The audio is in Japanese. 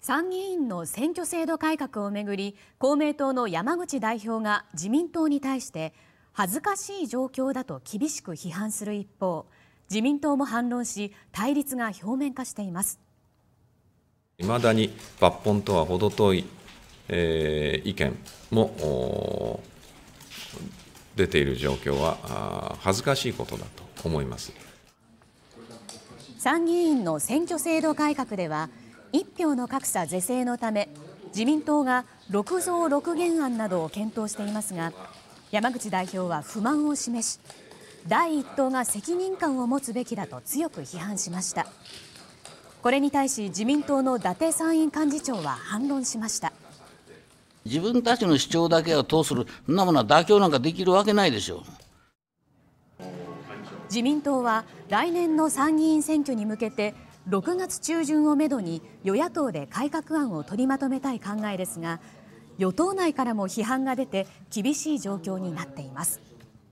参議院の選挙制度改革を巡り公明党の山口代表が自民党に対して恥ずかしい状況だと厳しく批判する一方自民党も反論し対立が表面化しています未だに抜本とは程遠い、えー、意見も出ている状況は恥ずかしいことだと思います参議院の選挙制度改革では一票の格差是正のため自民党が6増6減案などを検討していますが山口代表は不満を示し第1党が責任感を持つべきだと強く批判しましたこれに対し自民党の伊達参院幹事長は反論しました自分たちの主張だけを通するそんなものは妥協なんかできるわけないでしょう自民党は来年の参議院選挙に向けて6月中旬をめどに与野党で改革案を取りまとめたい考えですが与党内からも批判が出て厳しい状況になっています。